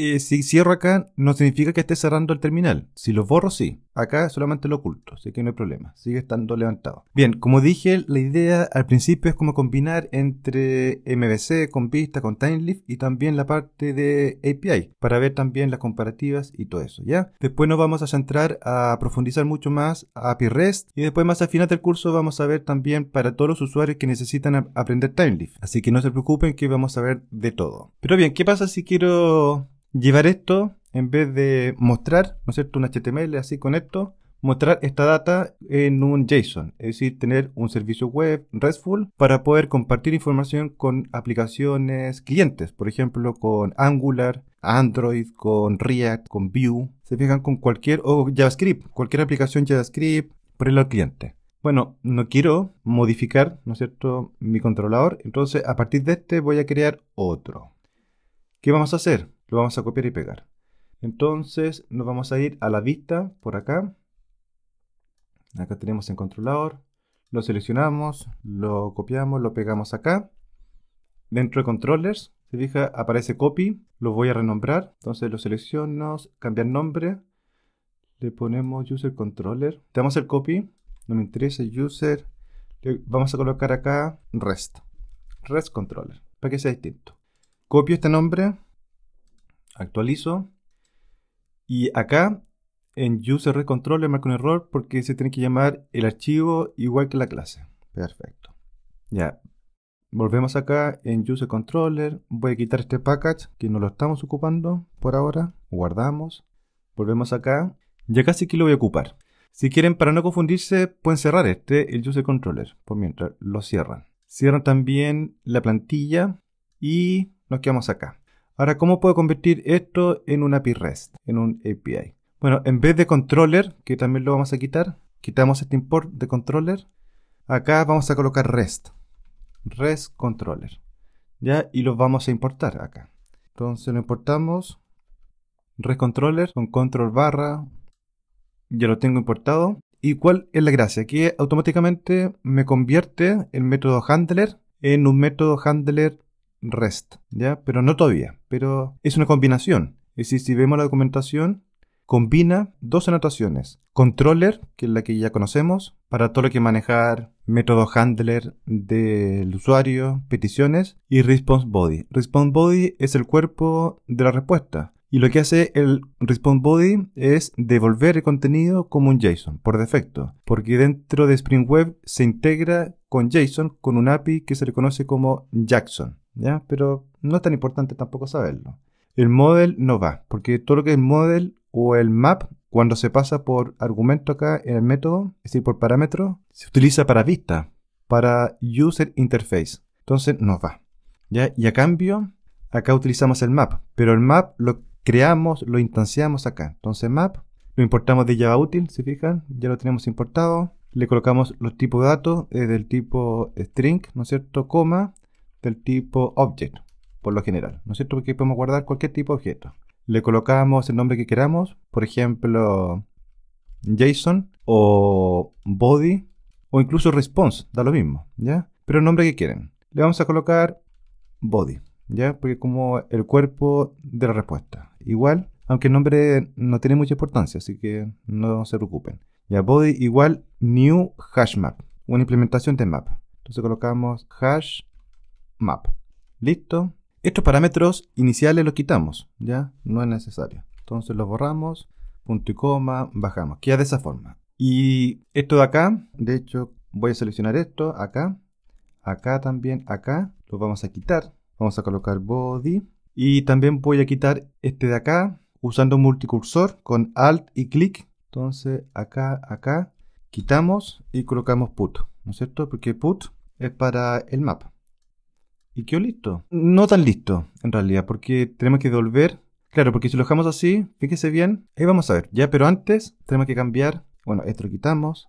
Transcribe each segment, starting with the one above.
Eh, si cierro acá, no significa que esté cerrando el terminal. Si lo borro, sí. Acá solamente lo oculto, así que no hay problema. Sigue estando levantado. Bien, como dije, la idea al principio es como combinar entre MVC con Vista, con Timelift y también la parte de API para ver también las comparativas y todo eso, ¿ya? Después nos vamos a centrar a profundizar mucho más a API REST y después más al final del curso vamos a ver también para todos los usuarios que necesitan aprender Timelift. Así que no se preocupen que vamos a ver de todo. Pero bien, ¿qué pasa si quiero llevar esto, en vez de mostrar, ¿no es cierto?, un HTML así con esto, mostrar esta data en un JSON, es decir, tener un servicio web RESTful para poder compartir información con aplicaciones clientes, por ejemplo, con Angular, Android, con React, con Vue, se fijan con cualquier, o JavaScript, cualquier aplicación JavaScript, por el cliente. Bueno, no quiero modificar, ¿no es cierto?, mi controlador, entonces a partir de este voy a crear otro. ¿Qué vamos a hacer? lo vamos a copiar y pegar. Entonces nos vamos a ir a la vista por acá. Acá tenemos el controlador. Lo seleccionamos, lo copiamos, lo pegamos acá. Dentro de controllers, se fija, aparece copy. Lo voy a renombrar. Entonces lo selecciono, cambiar nombre. Le ponemos user controller. Damos el copy. No me interesa user. vamos a colocar acá rest. Rest controller. Para que sea distinto. Copio este nombre Actualizo. Y acá en user control le marco un error porque se tiene que llamar el archivo igual que la clase. Perfecto. Ya. Volvemos acá en user controller. Voy a quitar este package que no lo estamos ocupando por ahora. Guardamos. Volvemos acá. Ya casi que lo voy a ocupar. Si quieren, para no confundirse, pueden cerrar este, el user controller, por mientras lo cierran. Cierran también la plantilla y nos quedamos acá. Ahora, ¿cómo puedo convertir esto en un API REST, en un API? Bueno, en vez de controller, que también lo vamos a quitar, quitamos este import de controller. Acá vamos a colocar REST, REST controller. ¿Ya? Y los vamos a importar acá. Entonces lo importamos, REST controller con control barra. Ya lo tengo importado. ¿Y cuál es la gracia? Que automáticamente me convierte el método handler en un método handler REST, ¿ya? Pero no todavía, pero es una combinación. Es decir, si vemos la documentación, combina dos anotaciones. Controller, que es la que ya conocemos, para todo lo que manejar método handler del usuario, peticiones, y response body. Response body es el cuerpo de la respuesta. Y lo que hace el response body es devolver el contenido como un JSON por defecto, porque dentro de Spring Web se integra con JSON con un API que se le conoce como Jackson. Pero no es tan importante tampoco saberlo. El model no va, porque todo lo que es model o el map, cuando se pasa por argumento acá en el método, es decir, por parámetro, se utiliza para vista, para user interface. Entonces no va. ¿ya? Y a cambio, acá utilizamos el map, pero el map lo creamos, lo instanciamos acá. Entonces map, lo importamos de Java útil, se fijan, ya lo tenemos importado. Le colocamos los tipos de datos eh, del tipo string, ¿no es cierto? Coma, tipo object, por lo general, ¿no es cierto? Porque podemos guardar cualquier tipo de objeto. Le colocamos el nombre que queramos, por ejemplo, JSON o body o incluso response, da lo mismo, ¿ya? Pero el nombre que quieren. Le vamos a colocar body, ¿ya? Porque como el cuerpo de la respuesta. Igual, aunque el nombre no tiene mucha importancia, así que no se preocupen. Ya, body igual new hash map, una implementación de map. Entonces colocamos hash map. ¿Listo? Estos parámetros iniciales los quitamos, ¿ya? No es necesario. Entonces los borramos, punto y coma, bajamos. Queda de esa forma. Y esto de acá, de hecho voy a seleccionar esto, acá, acá también, acá. Lo vamos a quitar. Vamos a colocar body. Y también voy a quitar este de acá usando multicursor con alt y clic. Entonces acá, acá, quitamos y colocamos put, ¿no es cierto? Porque put es para el mapa. Y quedó listo. No tan listo, en realidad, porque tenemos que devolver. Claro, porque si lo dejamos así, fíjese bien, ahí vamos a ver. Ya, pero antes tenemos que cambiar. Bueno, esto lo quitamos.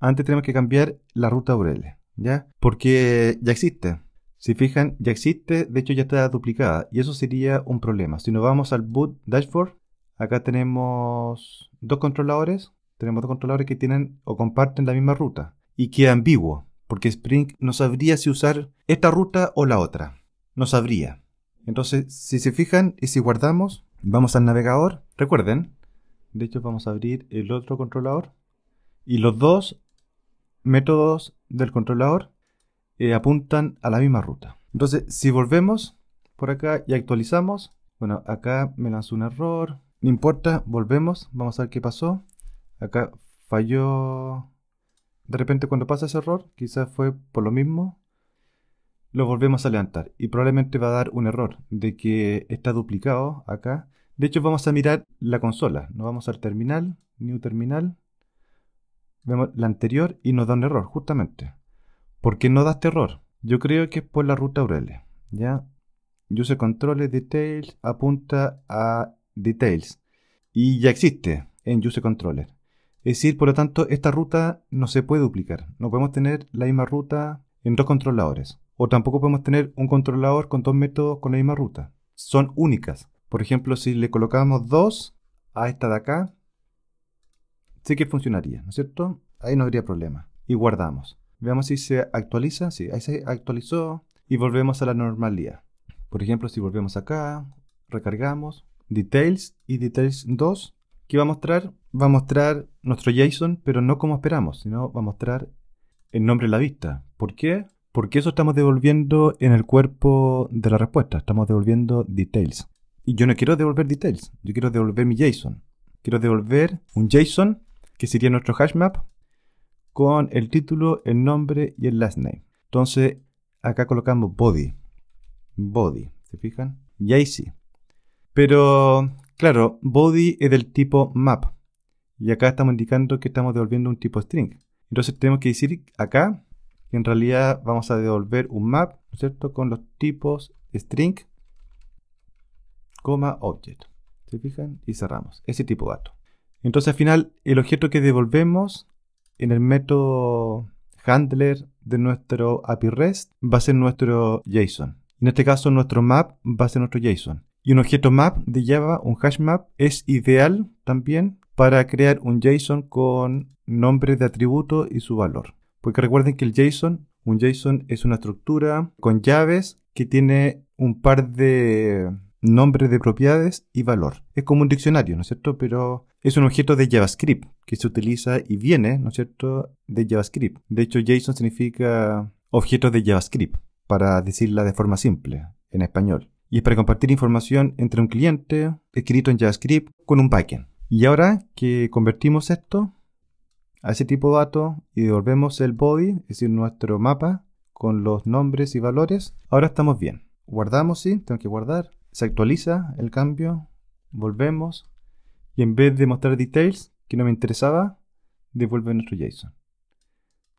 Antes tenemos que cambiar la ruta URL, ¿ya? Porque ya existe. Si fijan, ya existe, de hecho ya está duplicada y eso sería un problema. Si nos vamos al boot dashboard, acá tenemos dos controladores, tenemos dos controladores que tienen o comparten la misma ruta y queda ambiguo porque Spring no sabría si usar esta ruta o la otra. No sabría. Entonces, si se fijan y si guardamos, vamos al navegador. Recuerden, de hecho vamos a abrir el otro controlador. Y los dos métodos del controlador eh, apuntan a la misma ruta. Entonces, si volvemos por acá y actualizamos, bueno, acá me lanzó un error. No importa, volvemos, vamos a ver qué pasó. Acá falló de repente cuando pasa ese error, quizás fue por lo mismo, lo volvemos a levantar y probablemente va a dar un error de que está duplicado acá. De hecho vamos a mirar la consola, nos vamos al terminal, new terminal, vemos la anterior y nos da un error justamente. ¿Por qué no da este error? Yo creo que es por la ruta URL. ¿ya? use Details apunta a Details y ya existe en use Controller. Es decir, por lo tanto, esta ruta no se puede duplicar. No podemos tener la misma ruta en dos controladores. O tampoco podemos tener un controlador con dos métodos con la misma ruta. Son únicas. Por ejemplo, si le colocamos dos a esta de acá, sí que funcionaría, ¿no es cierto? Ahí no habría problema. Y guardamos. Veamos si se actualiza. Sí, ahí se actualizó y volvemos a la normalidad. Por ejemplo, si volvemos acá, recargamos, details y details 2, ¿Qué va a mostrar? Va a mostrar nuestro JSON, pero no como esperamos, sino va a mostrar el nombre de la vista. ¿Por qué? Porque eso estamos devolviendo en el cuerpo de la respuesta. Estamos devolviendo details. Y yo no quiero devolver details. Yo quiero devolver mi JSON. Quiero devolver un JSON que sería nuestro hashmap con el título, el nombre y el last name. Entonces, acá colocamos body. Body, ¿se fijan? Y sí. Pero, Claro, body es del tipo map. Y acá estamos indicando que estamos devolviendo un tipo string. Entonces tenemos que decir acá que en realidad vamos a devolver un map, cierto? Con los tipos string, coma object. ¿Se fijan? Y cerramos. Ese tipo de dato. Entonces al final el objeto que devolvemos en el método handler de nuestro API REST va a ser nuestro JSON. En este caso nuestro map va a ser nuestro JSON. Y un objeto map de Java, un hash map, es ideal también para crear un JSON con nombre de atributo y su valor. Porque recuerden que el JSON, un JSON es una estructura con llaves que tiene un par de nombres de propiedades y valor. Es como un diccionario, ¿no es cierto? Pero es un objeto de JavaScript que se utiliza y viene, ¿no es cierto?, de JavaScript. De hecho, JSON significa objeto de JavaScript, para decirla de forma simple, en español y es para compartir información entre un cliente escrito en JavaScript con un backend. Y ahora que convertimos esto a ese tipo de datos y devolvemos el body, es decir, nuestro mapa con los nombres y valores, ahora estamos bien. Guardamos, sí, tengo que guardar. Se actualiza el cambio, volvemos y en vez de mostrar details que no me interesaba, devuelve nuestro JSON.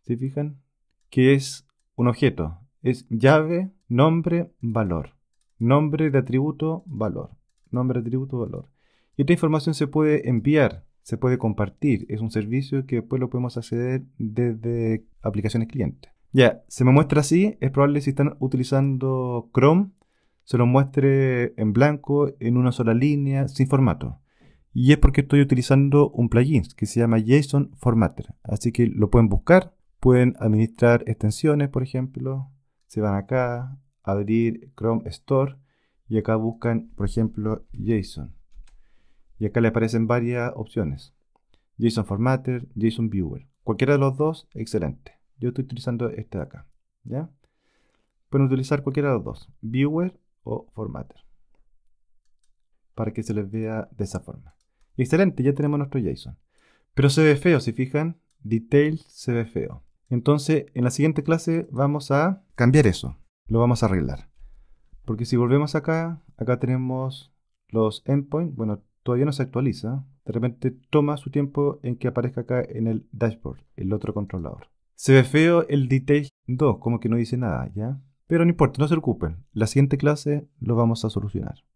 ¿Se fijan? Que es un objeto, es llave, nombre, valor nombre de atributo, valor. Nombre de atributo, valor. Y esta información se puede enviar, se puede compartir. Es un servicio que después lo podemos acceder desde aplicaciones clientes. Ya, se me muestra así. Es probable si están utilizando Chrome, se lo muestre en blanco, en una sola línea, sin formato. Y es porque estoy utilizando un plugin que se llama JSON Formatter. Así que lo pueden buscar, pueden administrar extensiones, por ejemplo. Se van acá, abrir Chrome Store y acá buscan, por ejemplo, JSON. Y acá le aparecen varias opciones. JSON Formatter, JSON Viewer. Cualquiera de los dos, excelente. Yo estoy utilizando este de acá. ¿ya? Pueden utilizar cualquiera de los dos, Viewer o Formatter. Para que se les vea de esa forma. Excelente, ya tenemos nuestro JSON. Pero se ve feo, si fijan, Detail se ve feo. Entonces, en la siguiente clase vamos a cambiar eso lo vamos a arreglar. Porque si volvemos acá, acá tenemos los endpoints. Bueno, todavía no se actualiza. De repente toma su tiempo en que aparezca acá en el dashboard, el otro controlador. Se ve feo el detail 2, como que no dice nada, ¿ya? Pero no importa, no se preocupen. La siguiente clase lo vamos a solucionar.